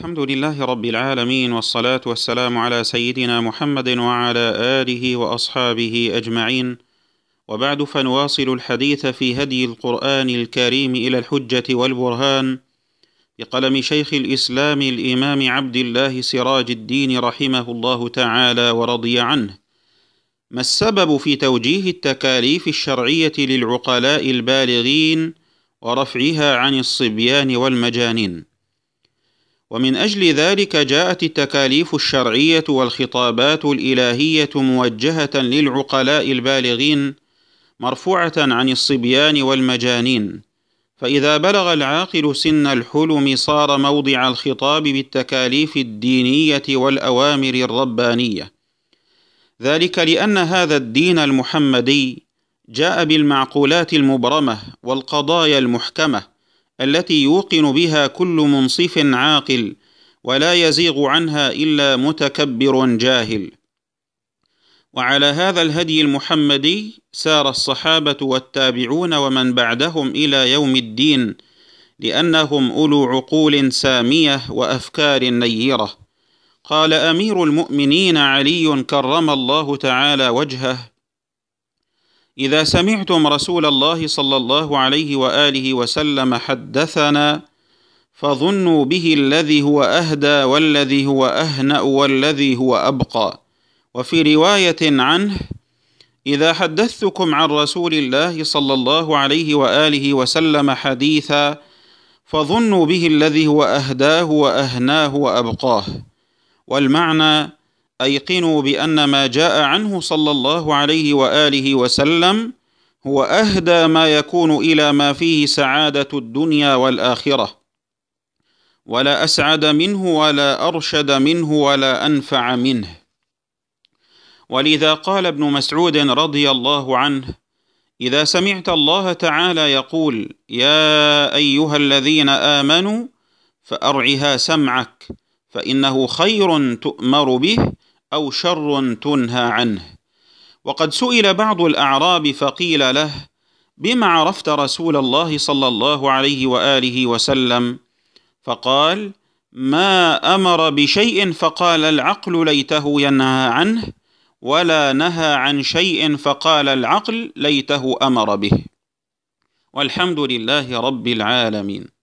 الحمد لله رب العالمين والصلاة والسلام على سيدنا محمد وعلى آله وأصحابه أجمعين وبعد فنواصل الحديث في هدي القرآن الكريم إلى الحجة والبرهان بقلم شيخ الإسلام الإمام عبد الله سراج الدين رحمه الله تعالى ورضي عنه ما السبب في توجيه التكاليف الشرعية للعقلاء البالغين ورفعها عن الصبيان والمجانين ومن أجل ذلك جاءت التكاليف الشرعية والخطابات الإلهية موجهة للعقلاء البالغين مرفوعة عن الصبيان والمجانين فإذا بلغ العاقل سن الحلم صار موضع الخطاب بالتكاليف الدينية والأوامر الربانية ذلك لأن هذا الدين المحمدي جاء بالمعقولات المبرمة والقضايا المحكمة التي يوقن بها كل منصف عاقل ولا يزيغ عنها الا متكبر جاهل وعلى هذا الهدي المحمدي سار الصحابه والتابعون ومن بعدهم الى يوم الدين لانهم اولو عقول ساميه وافكار نيره قال امير المؤمنين علي كرم الله تعالى وجهه إذا سمعتم رسول الله صلى الله عليه وآله وسلم حدثنا فظنوا به الذي هو أهدى والذي هو أهنأ والذي هو أبقى وفي رواية عنه إذا حدثتكم عن رسول الله صلى الله عليه وآله وسلم حديثا فظنوا به الذي هو أهداه وأهناه وأبقاه والمعنى ايقنوا بان ما جاء عنه صلى الله عليه واله وسلم هو اهدى ما يكون الى ما فيه سعاده الدنيا والاخره ولا اسعد منه ولا ارشد منه ولا انفع منه ولذا قال ابن مسعود رضي الله عنه اذا سمعت الله تعالى يقول يا ايها الذين امنوا فارعها سمعك فانه خير تؤمر به أو شر تنهى عنه وقد سئل بعض الأعراب فقيل له بما عرفت رسول الله صلى الله عليه وآله وسلم فقال ما أمر بشيء فقال العقل ليته ينهى عنه ولا نهى عن شيء فقال العقل ليته أمر به والحمد لله رب العالمين